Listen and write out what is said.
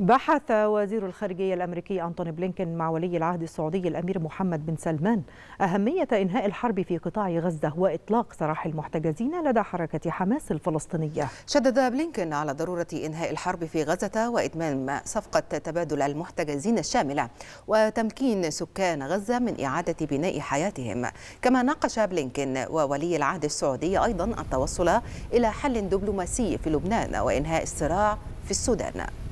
بحث وزير الخارجية الأمريكي أنتوني بلينكن مع ولي العهد السعودي الأمير محمد بن سلمان أهمية إنهاء الحرب في قطاع غزة وإطلاق سراح المحتجزين لدى حركة حماس الفلسطينية شدد بلينكن على ضرورة إنهاء الحرب في غزة وإتمام صفقة تبادل المحتجزين الشاملة وتمكين سكان غزة من إعادة بناء حياتهم كما ناقش بلينكن وولي العهد السعودي أيضا التوصل إلى حل دبلوماسي في لبنان وإنهاء الصراع في السودان